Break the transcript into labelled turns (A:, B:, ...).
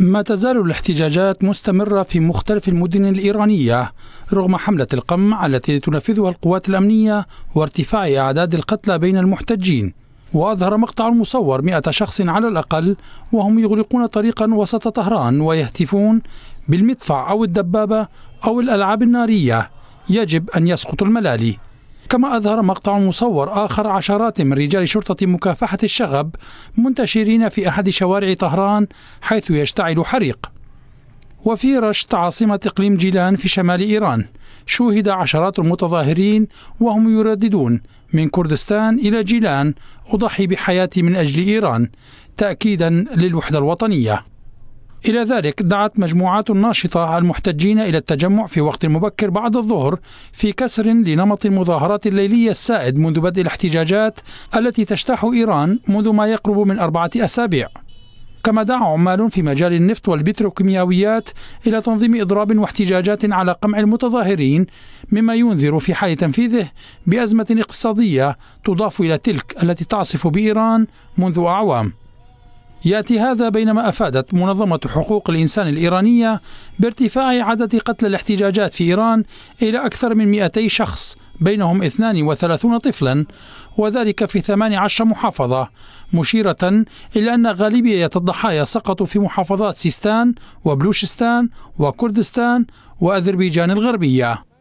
A: ما تزال الاحتجاجات مستمرة في مختلف المدن الإيرانية رغم حملة القمع التي تنفذها القوات الأمنية وارتفاع أعداد القتلى بين المحتجين وأظهر مقطع مصور مئة شخص على الأقل وهم يغلقون طريقا وسط طهران ويهتفون بالمدفع أو الدبابة أو الألعاب النارية يجب أن يسقط الملالي كما أظهر مقطع مصور آخر عشرات من رجال شرطة مكافحة الشغب منتشرين في أحد شوارع طهران حيث يشتعل حريق وفي رشت عاصمة إقليم جيلان في شمال إيران شوهد عشرات المتظاهرين وهم يرددون من كردستان إلى جيلان أضحي بحياتي من أجل إيران تأكيدا للوحدة الوطنية إلى ذلك دعت مجموعات ناشطة المحتجين إلى التجمع في وقت مبكر بعد الظهر في كسر لنمط المظاهرات الليلية السائد منذ بدء الاحتجاجات التي تجتاح إيران منذ ما يقرب من أربعة أسابيع كما دعا عمال في مجال النفط والبتروكيماويات إلى تنظيم إضراب واحتجاجات على قمع المتظاهرين مما ينذر في حال تنفيذه بأزمة اقتصادية تضاف إلى تلك التي تعصف بإيران منذ أعوام ياتي هذا بينما افادت منظمه حقوق الانسان الايرانيه بارتفاع عدد قتلى الاحتجاجات في ايران الى اكثر من 200 شخص بينهم 32 طفلا وذلك في 18 محافظة مشيرة إلى أن غالبية الضحايا سقطوا في محافظات سيستان وبلوشستان وكردستان وأذربيجان الغربية